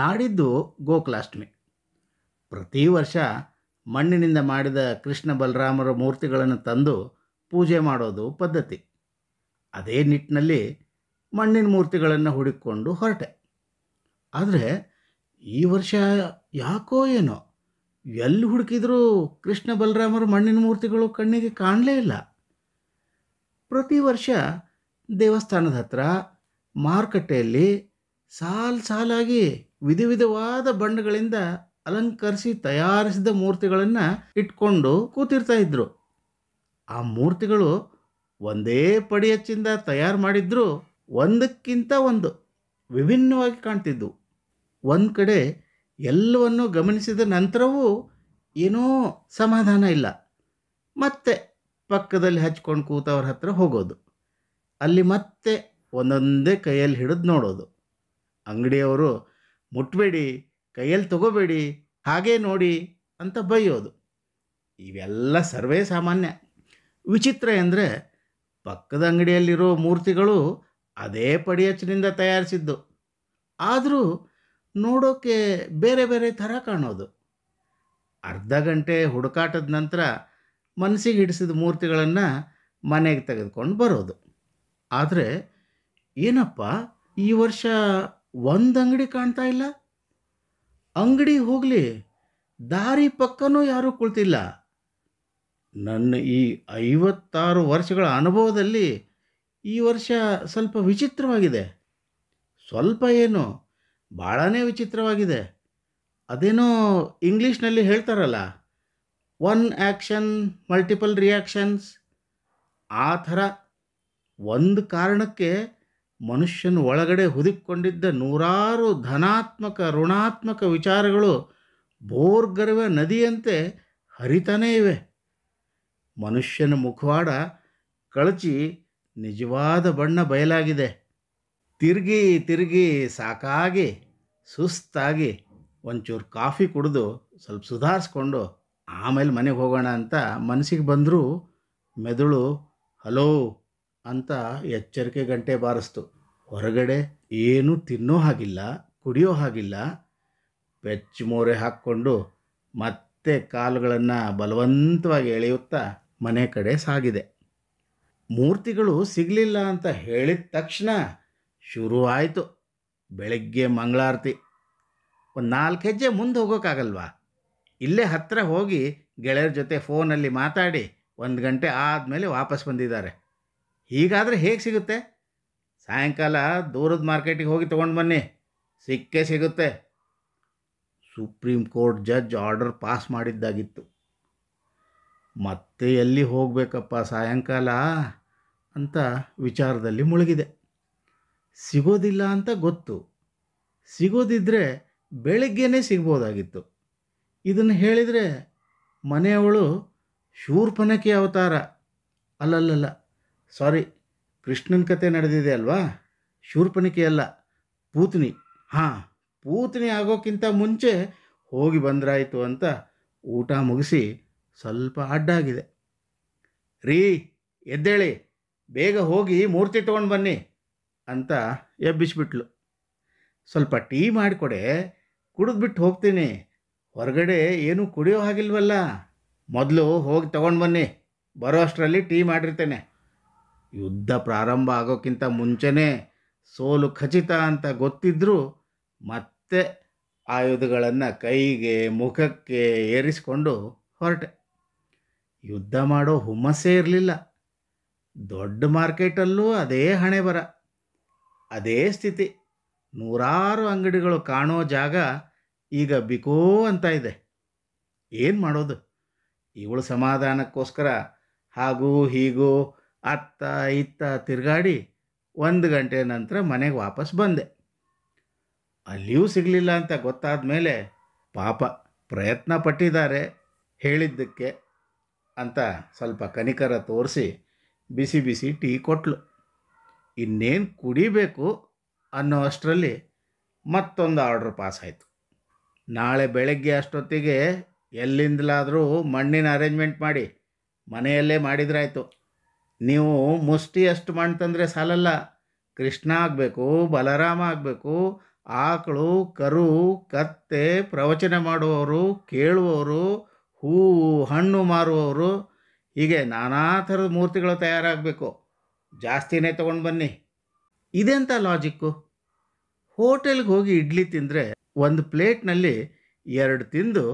ನಾಡಿದ್ದು ಗೋಕುಲಾಷ್ಟಮಿ ಪ್ರತಿ ವರ್ಷ ಮಣ್ಣಿನಿಂದ ಮಾಡಿದ ಕೃಷ್ಣ ಬಲರಾಮರ ಮೂರ್ತಿಗಳನ್ನು ತಂದು ಪೂಜೆ ಮಾಡೋದು ಪದ್ಧತಿ ಅದೇ ನಿಟ್ಟಿನಲ್ಲಿ ಮಣ್ಣಿನ ಮೂರ್ತಿಗಳನ್ನು ಹುಡುಕಿಕೊಂಡು ಹೊರಟೆ ಆದರೆ ಈ ವರ್ಷ ಯಾಕೋ ಏನೋ ಎಲ್ಲಿ ಹುಡುಕಿದರೂ ಕೃಷ್ಣ ಬಲರಾಮರ ಮಣ್ಣಿನ ಮೂರ್ತಿಗಳು ಕಣ್ಣಿಗೆ ಕಾಣಲೇ ಇಲ್ಲ ಪ್ರತಿ ವರ್ಷ ದೇವಸ್ಥಾನದ ಹತ್ರ ಮಾರುಕಟ್ಟೆಯಲ್ಲಿ ಸಾಲು ಸಾಲಾಗಿ ವಿಧ ವಿಧವಾದ ಬಣ್ಣಗಳಿಂದ ಅಲಂಕರಿಸಿ ತಯಾರಿಸಿದ ಮೂರ್ತಿಗಳನ್ನು ಇಟ್ಕೊಂಡು ಕೂತಿರ್ತಾ ಇದ್ದರು ಆ ಮೂರ್ತಿಗಳು ಒಂದೇ ಪಡಿಯಚ್ಚಿಂದ ತಯಾರು ಮಾಡಿದ್ರು ಒಂದಕ್ಕಿಂತ ಒಂದು ವಿಭಿನ್ನವಾಗಿ ಕಾಣ್ತಿದ್ದವು ಒಂದು ಕಡೆ ಎಲ್ಲವನ್ನು ಗಮನಿಸಿದ ನಂತರವೂ ಏನೋ ಸಮಾಧಾನ ಇಲ್ಲ ಮತ್ತೆ ಪಕ್ಕದಲ್ಲಿ ಹಚ್ಕೊಂಡು ಕೂತವ್ರ ಹತ್ರ ಹೋಗೋದು ಅಲ್ಲಿ ಮತ್ತೆ ಒಂದೊಂದೇ ಕೈಯಲ್ಲಿ ಹಿಡಿದು ನೋಡೋದು ಅಂಗಡಿಯವರು ಮುಟ್ಬೇಡಿ ಕೈಯಲ್ಲಿ ತಗೋಬೇಡಿ ಹಾಗೇ ನೋಡಿ ಅಂತ ಬೈಯೋದು ಇವೆಲ್ಲ ಸರ್ವೇ ಸಾಮಾನ್ಯ ವಿಚಿತ್ರ ಎಂದರೆ ಪಕ್ಕದ ಅಂಗಡಿಯಲ್ಲಿರೋ ಮೂರ್ತಿಗಳು ಅದೇ ಪಡಿಯಚ್ಚಿನಿಂದ ತಯಾರಿಸಿದ್ದು ಆದರೂ ನೋಡೋಕ್ಕೆ ಬೇರೆ ಬೇರೆ ಥರ ಕಾಣೋದು ಅರ್ಧ ಗಂಟೆ ಹುಡುಕಾಟದ ನಂತರ ಮನಸ್ಸಿಗೆ ಹಿಡಿಸಿದ ಮೂರ್ತಿಗಳನ್ನು ಮನೆಗೆ ತೆಗೆದುಕೊಂಡು ಬರೋದು ಆದರೆ ಏನಪ್ಪ ಈ ವರ್ಷ ಒಂದು ಅಂಗಡಿ ಕಾಣ್ತಾ ಇಲ್ಲ ಅಂಗಡಿ ಹೋಗಲಿ ದಾರಿ ಪಕ್ಕನೂ ಯಾರೂ ಕುಳಿತಿಲ್ಲ ನನ್ನ ಈ ಐವತ್ತಾರು ವರ್ಷಗಳ ಅನುಭವದಲ್ಲಿ ಈ ವರ್ಷ ಸ್ವಲ್ಪ ವಿಚಿತ್ರವಾಗಿದೆ ಸ್ವಲ್ಪ ಏನು ಭಾಳನೇ ವಿಚಿತ್ರವಾಗಿದೆ ಅದೇನೋ ಇಂಗ್ಲೀಷ್ನಲ್ಲಿ ಹೇಳ್ತಾರಲ್ಲ ಒನ್ ಆ್ಯಕ್ಷನ್ ಮಲ್ಟಿಪಲ್ ರಿಯಾಕ್ಷನ್ಸ್ ಆ ಥರ ಒಂದು ಕಾರಣಕ್ಕೆ ಮನುಷ್ಯನ ಒಳಗಡೆ ಹುದಿಕೊಂಡಿದ್ದ ನೂರಾರು ಧನಾತ್ಮಕ ಋಣಾತ್ಮಕ ವಿಚಾರಗಳು ಬೋರ್ಗರ್ವೆ ನದಿಯಂತೆ ಹರಿತಾನೇ ಇವೆ ಮನುಷ್ಯನ ಮುಖವಾಡ ಕಳಚಿ ನಿಜವಾದ ಬಣ್ಣ ಬಯಲಾಗಿದೆ ತಿರುಗಿ ತಿರುಗಿ ಸಾಕಾಗಿ ಸುಸ್ತಾಗಿ ಒಂಚೂರು ಕಾಫಿ ಕುಡಿದು ಸ್ವಲ್ಪ ಸುಧಾರಿಸ್ಕೊಂಡು ಆಮೇಲೆ ಮನೆಗೆ ಹೋಗೋಣ ಅಂತ ಮನಸ್ಸಿಗೆ ಬಂದರೂ ಮೆದುಳು ಹಲೋ ಅಂತ ಎಚ್ಚರಿಕೆ ಗಂಟೆ ಬಾರಿಸ್ತು ಹೊರಗಡೆ ಏನೂ ತಿನ್ನೋ ಹಾಗಿಲ್ಲ ಕುಡಿಯೋ ಹಾಗಿಲ್ಲ ಬೆಚ್ಚ ಮೋರೆ ಹಾಕ್ಕೊಂಡು ಮತ್ತೆ ಕಾಲುಗಳನ್ನು ಬಲವಂತವಾಗಿ ಎಳೆಯುತ್ತಾ ಮನೆ ಕಡೆ ಸಾಗಿದೆ ಮೂರ್ತಿಗಳು ಸಿಗಲಿಲ್ಲ ಅಂತ ಹೇಳಿದ ತಕ್ಷಣ ಶುರುವಾಯಿತು ಬೆಳಗ್ಗೆ ಮಂಗಳಾರತಿ ಒಂದು ನಾಲ್ಕು ಹೆಜ್ಜೆ ಮುಂದೆ ಹೋಗೋಕ್ಕಾಗಲ್ವಾ ಇಲ್ಲೇ ಹತ್ತಿರ ಹೋಗಿ ಗೆಳೆಯರ ಜೊತೆ ಫೋನಲ್ಲಿ ಮಾತಾಡಿ ಒಂದು ಗಂಟೆ ಆದಮೇಲೆ ವಾಪಸ್ ಬಂದಿದ್ದಾರೆ ಹೀಗಾದರೆ ಹೇಗೆ ಸಿಗುತ್ತೆ ಸಾಯಂಕಾಲ ದೂರದ ಮಾರ್ಕೆಟಿಗೆ ಹೋಗಿ ತೊಗೊಂಡು ಬನ್ನಿ ಸಿಕ್ಕೇ ಸಿಗುತ್ತೆ supreme court judge order pass ಮಾಡಿದ್ದಾಗಿತ್ತು ಮತ್ತೆ ಎಲ್ಲಿ ಹೋಗಬೇಕಪ್ಪ ಸಾಯಂಕಾಲ ಅಂತ ವಿಚಾರದಲ್ಲಿ ಮುಳುಗಿದೆ ಸಿಗೋದಿಲ್ಲ ಅಂತ ಗೊತ್ತು ಸಿಗೋದಿದ್ದರೆ ಬೆಳಗ್ಗೆನೇ ಸಿಗ್ಬೋದಾಗಿತ್ತು ಇದನ್ನು ಹೇಳಿದರೆ ಮನೆಯವಳು ಶೂರ್ಪನಕಿ ಅವತಾರ ಅಲ್ಲಲ್ಲಲ್ಲ ಸಾರಿ ಕೃಷ್ಣನ ಕತೆ ನಡೆದಿದೆ ಅಲ್ವಾ ಶೂರ್ಪಣಿಕೆ ಅಲ್ಲ ಪೂತ್ನಿ ಹಾಂ ಪೂತನಿ ಆಗೋಕ್ಕಿಂತ ಮುಂಚೆ ಹೋಗಿ ಬಂದ್ರಾಯಿತು ಅಂತ ಊಟ ಮುಗಿಸಿ ಸ್ವಲ್ಪ ಅಡ್ಡಾಗಿದೆ ರೀ ಎದ್ದೇಳಿ ಬೇಗ ಹೋಗಿ ಮೂರ್ತಿ ತೊಗೊಂಡು ಬನ್ನಿ ಅಂತ ಎಬ್ಬಿಸಿಬಿಟ್ಲು ಸ್ವಲ್ಪ ಟೀ ಮಾಡಿಕೊಡೆ ಕುಡಿದ್ಬಿಟ್ಟು ಹೋಗ್ತೀನಿ ಹೊರಗಡೆ ಏನೂ ಕುಡಿಯೋ ಹಾಗಿಲ್ವಲ್ಲ ಮೊದಲು ಹೋಗಿ ತೊಗೊಂಡು ಬನ್ನಿ ಬರೋ ಅಷ್ಟರಲ್ಲಿ ಟೀ ಮಾಡಿರ್ತೇನೆ ಯುದ್ಧ ಪ್ರಾರಂಭ ಆಗೋಕ್ಕಿಂತ ಮುಂಚೆನೇ ಸೋಲು ಖಚಿತ ಅಂತ ಗೊತ್ತಿದ್ದರೂ ಮತ್ತೆ ಆಯುಧಗಳನ್ನು ಕೈಗೆ ಮುಖಕ್ಕೆ ಏರಿಸಿಕೊಂಡು ಹೊರಟೆ ಯುದ್ಧ ಮಾಡೋ ಹುಮ್ಮಸ್ಸೇ ಇರಲಿಲ್ಲ ದೊಡ್ಡ ಮಾರ್ಕೆಟಲ್ಲೂ ಅದೇ ಹಣೆ ಬರ ಅದೇ ಸ್ಥಿತಿ ನೂರಾರು ಅಂಗಡಿಗಳು ಕಾಣೋ ಜಾಗ ಈಗ ಬಿಕೋ ಅಂತ ಇದೆ ಏನು ಮಾಡೋದು ಇವಳು ಸಮಾಧಾನಕ್ಕೋಸ್ಕರ ಹಾಗೂ ಹೀಗೂ ಅತ್ತ ಇತ್ತ ತಿರುಗಾಡಿ ಒಂದು ಗಂಟೆ ನಂತರ ಮನೆಗೆ ವಾಪಸ್ ಬಂದೆ ಅಲ್ಲಿಯೂ ಸಿಗಲಿಲ್ಲ ಅಂತ ಗೊತ್ತಾದ ಮೇಲೆ ಪಾಪ ಪ್ರಯತ್ನ ಪಟ್ಟಿದ್ದಾರೆ ಹೇಳಿದ್ದಕ್ಕೆ ಅಂತ ಸ್ವಲ್ಪ ಕನಿಕರ ತೋರಿಸಿ ಬಿಸಿ ಬಿಸಿ ಟೀ ಕೊಟ್ಲು ಇನ್ನೇನು ಕುಡಿಬೇಕು ಅನ್ನೋ ಅಷ್ಟರಲ್ಲಿ ಮತ್ತೊಂದು ಆರ್ಡ್ರ್ ಪಾಸ್ ಆಯಿತು ನಾಳೆ ಬೆಳಗ್ಗೆ ಅಷ್ಟೊತ್ತಿಗೆ ಎಲ್ಲಿಂದಲಾದರೂ ಮಣ್ಣಿನ ಅರೇಂಜ್ಮೆಂಟ್ ಮಾಡಿ ಮನೆಯಲ್ಲೇ ಮಾಡಿದ್ರಾಯ್ತು ನೀವು ಮುಷ್ಟಿ ಅಷ್ಟು ಮಾಡ್ತಂದರೆ ಸಾಲಲ್ಲ ಕೃಷ್ಣ ಆಗಬೇಕು ಬಲರಾಮ ಆಗಬೇಕು ಆಕಳು ಕರು ಕತ್ತೆ ಪ್ರವಚನ ಮಾಡುವವರು ಕೇಳುವವರು ಹೂವು ಹಣ್ಣು ಮಾರುವವರು ಹೀಗೆ ನಾನಾ ಥರದ ಮೂರ್ತಿಗಳು ತಯಾರಾಗಬೇಕು ಜಾಸ್ತಿನೇ ತೊಗೊಂಡು ಬನ್ನಿ ಇದೆಂಥ ಲಾಜಿಕ್ಕು ಹೋಟೆಲ್ಗೆ ಹೋಗಿ ಇಡ್ಲಿ ತಿಂದರೆ ಒಂದು ಪ್ಲೇಟ್ನಲ್ಲಿ ಎರಡು ತಿಂದು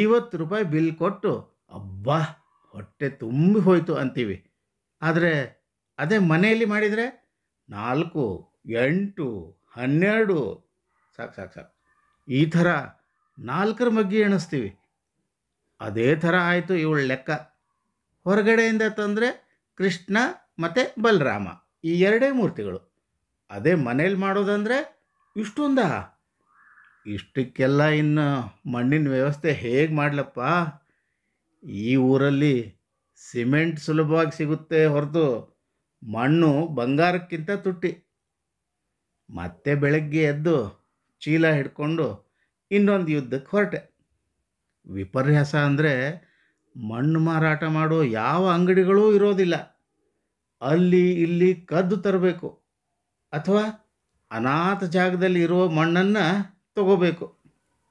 ಐವತ್ತು ರೂಪಾಯಿ ಬಿಲ್ ಕೊಟ್ಟು ಅಬ್ಬಾ ಹೊಟ್ಟೆ ತುಂಬಿ ಹೋಯಿತು ಅಂತೀವಿ ಆದರೆ ಅದೇ ಮನೆಯಲ್ಲಿ ಮಾಡಿದರೆ ನಾಲ್ಕು ಎಂಟು ಹನ್ನೆರಡು ಸಾಕು ಸಾಕು ಸಾಕು ಈ ಥರ ನಾಲ್ಕರ ಮಗ್ಗಿ ಎಣಿಸ್ತೀವಿ ಅದೇ ಥರ ಆಯಿತು ಇವಳ ಲೆಕ್ಕ ಹೊರಗಡೆಯಿಂದ ತಂದರೆ ಕೃಷ್ಣ ಮತ್ತು ಬಲರಾಮ ಈ ಎರಡೇ ಮೂರ್ತಿಗಳು ಅದೇ ಮನೇಲಿ ಮಾಡೋದಂದರೆ ಇಷ್ಟೊಂದ ಇಷ್ಟಕ್ಕೆಲ್ಲ ಇನ್ನು ಮಣ್ಣಿನ ವ್ಯವಸ್ಥೆ ಹೇಗೆ ಮಾಡಲಪ್ಪ ಈ ಊರಲ್ಲಿ ಸಿಮೆಂಟ್ ಸುಲಭವಾಗಿ ಸಿಗುತ್ತೆ ಹೊರತು ಮಣ್ಣು ಬಂಗಾರಕ್ಕಿಂತ ತುಟ್ಟಿ ಮತ್ತೆ ಬೆಳಗ್ಗೆ ಎದ್ದು ಚೀಲ ಹಿಡ್ಕೊಂಡು ಇನ್ನೊಂದು ಯುದ್ಧಕ್ಕೆ ಹೊರಟೆ ವಿಪರ್ಯಾಸ ಅಂದರೆ ಮಣ್ಣು ಮಾರಾಟ ಮಾಡೋ ಯಾವ ಅಂಗಡಿಗಳೂ ಇರೋದಿಲ್ಲ ಅಲ್ಲಿ ಇಲ್ಲಿ ಕದ್ದು ತರಬೇಕು ಅಥವಾ ಅನಾಥ ಜಾಗದಲ್ಲಿ ಇರೋ ಮಣ್ಣನ್ನು ತಗೋಬೇಕು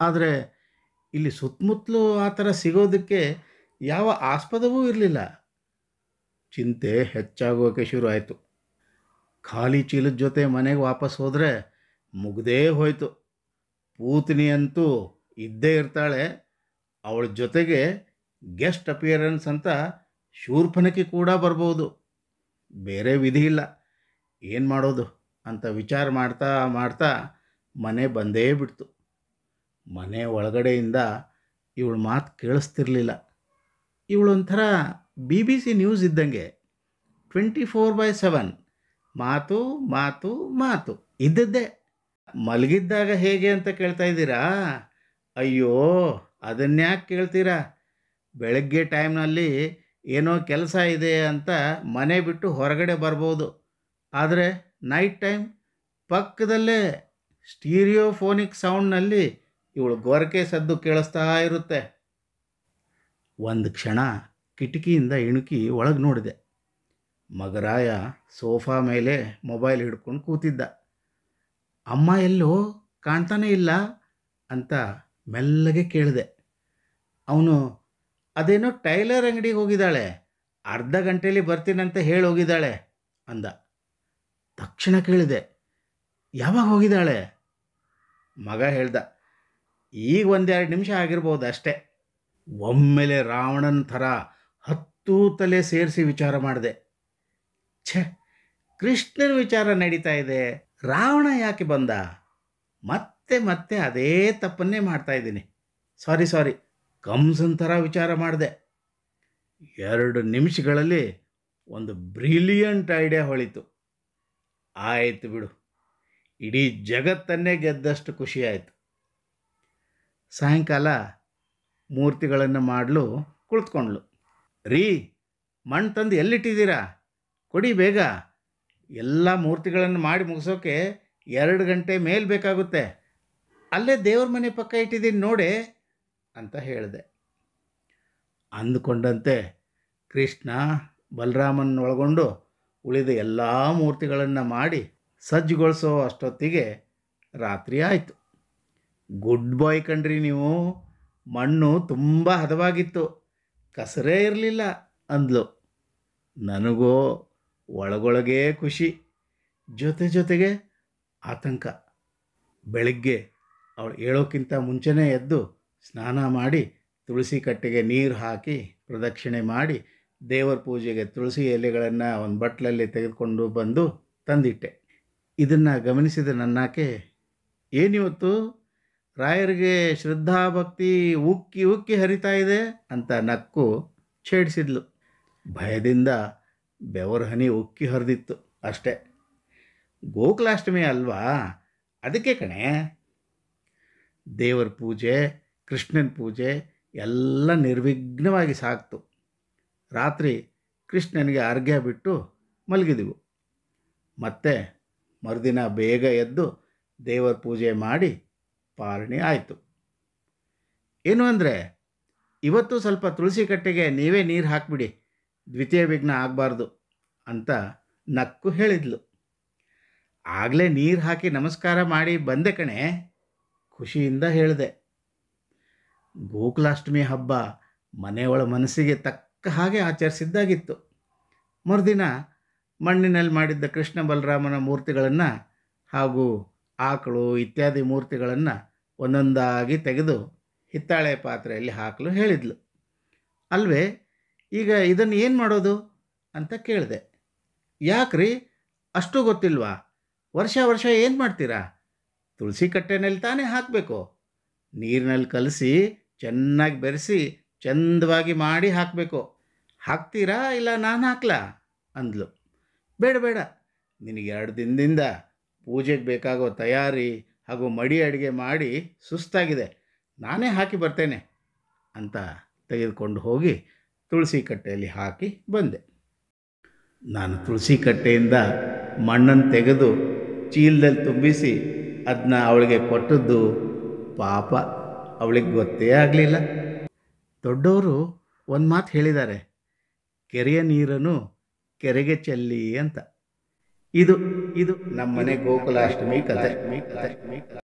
ಆದರೆ ಇಲ್ಲಿ ಸುತ್ತಮುತ್ತಲೂ ಆ ಥರ ಸಿಗೋದಕ್ಕೆ ಯಾವ ಆಸ್ಪದವೂ ಇರಲಿಲ್ಲ ಚಿಂತೆ ಹೆಚ್ಚಾಗೋಕೆ ಆಯಿತು ಖಾಲಿ ಚೀಲದ ಜೊತೆ ಮನೆಗೆ ವಾಪಸ್ ಹೋದರೆ ಮುಗ್ದೇ ಹೋಯಿತು ಪೂತನಿ ಅಂತೂ ಇದ್ದೇ ಇರ್ತಾಳೆ ಅವಳ ಜೊತೆಗೆ ಗೆಸ್ಟ್ ಅಪಿಯರೆನ್ಸ್ ಅಂತ ಶೂರ್ಪನಕ್ಕೆ ಕೂಡ ಬರ್ಬೋದು ಬೇರೆ ವಿಧಿ ಇಲ್ಲ ಏನು ಮಾಡೋದು ಅಂತ ವಿಚಾರ ಮಾಡ್ತಾ ಮಾಡ್ತಾ ಮನೆ ಬಂದೇ ಬಿಡ್ತು ಮನೆ ಒಳಗಡೆಯಿಂದ ಇವಳು ಮಾತು ಕೇಳಿಸ್ತಿರ್ಲಿಲ್ಲ ಇವಳೊಂಥರ ಬಿ ಬಿ ಸಿ ನ್ಯೂಸ್ ಇದ್ದಂಗೆ ಟ್ವೆಂಟಿ ಫೋರ್ ಬೈ ಸೆವೆನ್ ಮಾತು ಮಾತು ಮಾತು ಇದ್ದದ್ದೇ ಮಲಗಿದ್ದಾಗ ಹೇಗೆ ಅಂತ ಕೇಳ್ತಾ ಇದ್ದೀರಾ ಅಯ್ಯೋ ಅದನ್ಯಾಕೆ ಕೇಳ್ತೀರಾ ಬೆಳಗ್ಗೆ ಟೈಮ್ನಲ್ಲಿ ಏನೋ ಕೆಲಸ ಇದೆ ಅಂತ ಮನೆ ಬಿಟ್ಟು ಹೊರಗಡೆ ಬರ್ಬೋದು ಆದರೆ ನೈಟ್ ಟೈಮ್ ಪಕ್ಕದಲ್ಲೇ ಸ್ಟೀರಿಯೋಫೋನಿಕ್ ಸೌಂಡ್ನಲ್ಲಿ ಇವಳು ಗೋರಕೆ ಸದ್ದು ಕೇಳಿಸ್ತಾ ಇರುತ್ತೆ ಒಂದು ಕ್ಷಣ ಕಿಟಕಿಯಿಂದ ಇಣುಕಿ ಒಳಗೆ ನೋಡಿದೆ ಮಗರಾಯ ಸೋಫಾ ಮೇಲೆ ಮೊಬೈಲ್ ಹಿಡ್ಕೊಂಡು ಕೂತಿದ್ದ ಅಮ್ಮ ಎಲ್ಲೋ ಕಾಣ್ತಾನೇ ಇಲ್ಲ ಅಂತ ಮೆಲ್ಲಗೆ ಕೇಳಿದೆ ಅವನು ಅದೇನೋ ಟೈಲರ್ ಅಂಗಡಿಗೆ ಹೋಗಿದ್ದಾಳೆ ಅರ್ಧ ಗಂಟೇಲಿ ಬರ್ತೀನಂತ ಹೇಳಿ ಹೋಗಿದ್ದಾಳೆ ಅಂದ ತಕ್ಷಣ ಕೇಳಿದೆ ಯಾವಾಗ ಹೋಗಿದ್ದಾಳೆ ಮಗ ಹೇಳ್ದ ಈಗ ಒಂದೆರಡು ನಿಮಿಷ ಆಗಿರ್ಬೋದು ಅಷ್ಟೇ ಒಮ್ಮೆಲೆ ರಾವಣನ ಥರ ಹತ್ತೂ ತಲೆ ಸೇರಿಸಿ ವಿಚಾರ ಮಾಡಿದೆ ಛೆ ಕೃಷ್ಣನ ವಿಚಾರ ನಡೀತಾ ಇದೆ ರಾವಣ ಯಾಕೆ ಬಂದ ಮತ್ತೆ ಮತ್ತೆ ಅದೇ ತಪ್ಪನ್ನೇ ಮಾಡ್ತಾ ಇದ್ದೀನಿ ಸಾರಿ ಸಾರಿ ಕಂಸನ ಥರ ವಿಚಾರ ಮಾಡಿದೆ ಎರಡು ನಿಮಿಷಗಳಲ್ಲಿ ಒಂದು ಬ್ರಿಲಿಯಂಟ್ ಐಡಿಯಾ ಹೊಳಿತು ಆಯಿತು ಬಿಡು ಇಡೀ ಜಗತ್ತನ್ನೇ ಗೆದ್ದಷ್ಟು ಖುಷಿಯಾಯಿತು ಸಾಯಂಕಾಲ ಮೂರ್ತಿಗಳನ್ನು ಮಾಡಲು ಕುಳಿತುಕೊಂಡ್ಳು ರೀ ಮಣ್ಣು ತಂದು ಎಲ್ಲಿಟ್ಟಿದ್ದೀರಾ ಕೊಡಿ ಬೇಗ ಎಲ್ಲ ಮೂರ್ತಿಗಳನ್ನು ಮಾಡಿ ಮುಗಿಸೋಕೆ ಎರಡು ಗಂಟೆ ಮೇಲೆ ಬೇಕಾಗುತ್ತೆ ಅಲ್ಲೇ ದೇವ್ರ ಮನೆ ಪಕ್ಕ ಇಟ್ಟಿದ್ದೀನಿ ನೋಡಿ ಅಂತ ಹೇಳಿದೆ ಅಂದುಕೊಂಡಂತೆ ಕೃಷ್ಣ ಬಲರಾಮನ ಒಳಗೊಂಡು ಉಳಿದ ಎಲ್ಲ ಮೂರ್ತಿಗಳನ್ನು ಮಾಡಿ ಸಜ್ಜುಗೊಳಿಸೋ ಅಷ್ಟೊತ್ತಿಗೆ ರಾತ್ರಿ ಆಯಿತು ಗುಡ್ ಬಾಯ್ ಕಣ್ರಿ ನೀವು ಮಣ್ಣು ತುಂಬ ಹದವಾಗಿತ್ತು ಕಸರೇ ಇರಲಿಲ್ಲ ಅಂದ್ಲು ನನಗೂ ಒಳಗೊಳಗೇ ಖುಷಿ ಜೊತೆ ಜೊತೆಗೆ ಆತಂಕ ಬೆಳಗ್ಗೆ ಅವಳು ಹೇಳೋಕ್ಕಿಂತ ಮುಂಚೆನೇ ಎದ್ದು ಸ್ನಾನ ಮಾಡಿ ತುಳಸಿ ಕಟ್ಟೆಗೆ ನೀರು ಹಾಕಿ ಪ್ರದಕ್ಷಿಣೆ ಮಾಡಿ ದೇವರ ಪೂಜೆಗೆ ತುಳಸಿ ಎಲೆಗಳನ್ನು ಒಂದು ಬಟ್ಲಲ್ಲಿ ತೆಗೆದುಕೊಂಡು ಬಂದು ತಂದಿಟ್ಟೆ ಇದನ್ನು ಗಮನಿಸಿದ ನನ್ನಾಕೆ ಏನಿವತ್ತು ರಾಯರಿಗೆ ಶ್ರದ್ಧಾಭಕ್ತಿ ಉಕ್ಕಿ ಉಕ್ಕಿ ಹರಿತಾ ಇದೆ ಅಂತ ನಕ್ಕು ಛೇಡಿಸಿದ್ಲು ಭಯದಿಂದ ಬೆವರ ಹನಿ ಉಕ್ಕಿ ಹರಿದಿತ್ತು ಅಷ್ಟೇ ಗೋಕುಲಾಷ್ಟಮಿ ಅಲ್ವಾ ಅದಕ್ಕೆ ಕಣೆ ದೇವರ ಪೂಜೆ ಕೃಷ್ಣನ ಪೂಜೆ ಎಲ್ಲ ನಿರ್ವಿಘ್ನವಾಗಿ ಸಾಕ್ತು ರಾತ್ರಿ ಕೃಷ್ಣನಿಗೆ ಅರ್ಘ್ಯ ಬಿಟ್ಟು ಮಲಗಿದೆವು ಮತ್ತೆ ಮರುದಿನ ಬೇಗ ಎದ್ದು ದೇವರ ಪೂಜೆ ಮಾಡಿ ಪಾರಣಿ ಆಯಿತು ಏನು ಅಂದರೆ ಇವತ್ತು ಸ್ವಲ್ಪ ತುಳಸಿ ಕಟ್ಟೆಗೆ ನೀವೇ ನೀರು ಹಾಕಿಬಿಡಿ ದ್ವಿತೀಯ ವಿಘ್ನ ಆಗಬಾರ್ದು ಅಂತ ನಕ್ಕು ಹೇಳಿದ್ಲು ಆಗಲೇ ನೀರು ಹಾಕಿ ನಮಸ್ಕಾರ ಮಾಡಿ ಬಂದೆ ಕಣೆ ಖುಷಿಯಿಂದ ಹೇಳಿದೆ ಗೋಕುಲಾಷ್ಟಮಿ ಹಬ್ಬ ಮನೆಯೊಳ ಮನಸ್ಸಿಗೆ ತಕ್ಕ ಹಾಗೆ ಆಚರಿಸಿದ್ದಾಗಿತ್ತು ಮರುದಿನ ಮಣ್ಣಿನಲ್ಲಿ ಮಾಡಿದ್ದ ಕೃಷ್ಣ ಬಲರಾಮನ ಮೂರ್ತಿಗಳನ್ನು ಹಾಗೂ ಆಕಳು ಇತ್ಯಾದಿ ಮೂರ್ತಿಗಳನ್ನು ಒಂದೊಂದಾಗಿ ತೆಗೆದು ಹಿತ್ತಾಳೆ ಪಾತ್ರೆಯಲ್ಲಿ ಹಾಕಲು ಹೇಳಿದ್ಲು ಅಲ್ವೇ ಈಗ ಇದನ್ನು ಏನು ಮಾಡೋದು ಅಂತ ಕೇಳಿದೆ ಯಾಕ್ರಿ ಅಷ್ಟು ಗೊತ್ತಿಲ್ವಾ ವರ್ಷ ವರ್ಷ ಏನು ಮಾಡ್ತೀರಾ ತುಳಸಿ ಕಟ್ಟೆನಲ್ಲಿ ತಾನೇ ಹಾಕಬೇಕು ನೀರಿನಲ್ಲಿ ಕಲಸಿ ಚೆನ್ನಾಗಿ ಬೆರೆಸಿ ಚಂದವಾಗಿ ಮಾಡಿ ಹಾಕಬೇಕು ಹಾಕ್ತೀರಾ ಇಲ್ಲ ನಾನು ಹಾಕ್ಲಾ ಅಂದ್ಲು ಬೇಡ ಬೇಡ ನಿನಗೆ ಎರಡು ದಿನದಿಂದ ಪೂಜೆಗೆ ಬೇಕಾಗೋ ತಯಾರಿ ಹಾಗೂ ಮಡಿ ಅಡುಗೆ ಮಾಡಿ ಸುಸ್ತಾಗಿದೆ ನಾನೇ ಹಾಕಿ ಬರ್ತೇನೆ ಅಂತ ತೆಗೆದುಕೊಂಡು ಹೋಗಿ ತುಳಸಿ ಕಟ್ಟೆಯಲ್ಲಿ ಹಾಕಿ ಬಂದೆ ನಾನು ತುಳಸಿ ಕಟ್ಟೆಯಿಂದ ಮಣ್ಣನ್ನು ತೆಗೆದು ಚೀಲದಲ್ಲಿ ತುಂಬಿಸಿ ಅದನ್ನ ಅವಳಿಗೆ ಕೊಟ್ಟದ್ದು ಪಾಪ ಅವಳಿಗೆ ಗೊತ್ತೇ ಆಗಲಿಲ್ಲ ದೊಡ್ಡವರು ಒಂದು ಮಾತು ಹೇಳಿದ್ದಾರೆ ಕೆರೆಯ ನೀರನ್ನು ಕೆರೆಗೆ ಚೆಲ್ಲಿ ಅಂತ ಇದು ಇದು ನಮ್ಮನೆ ಗೋಕುಲಾಷ್ಟಮಿ ಕಥೆ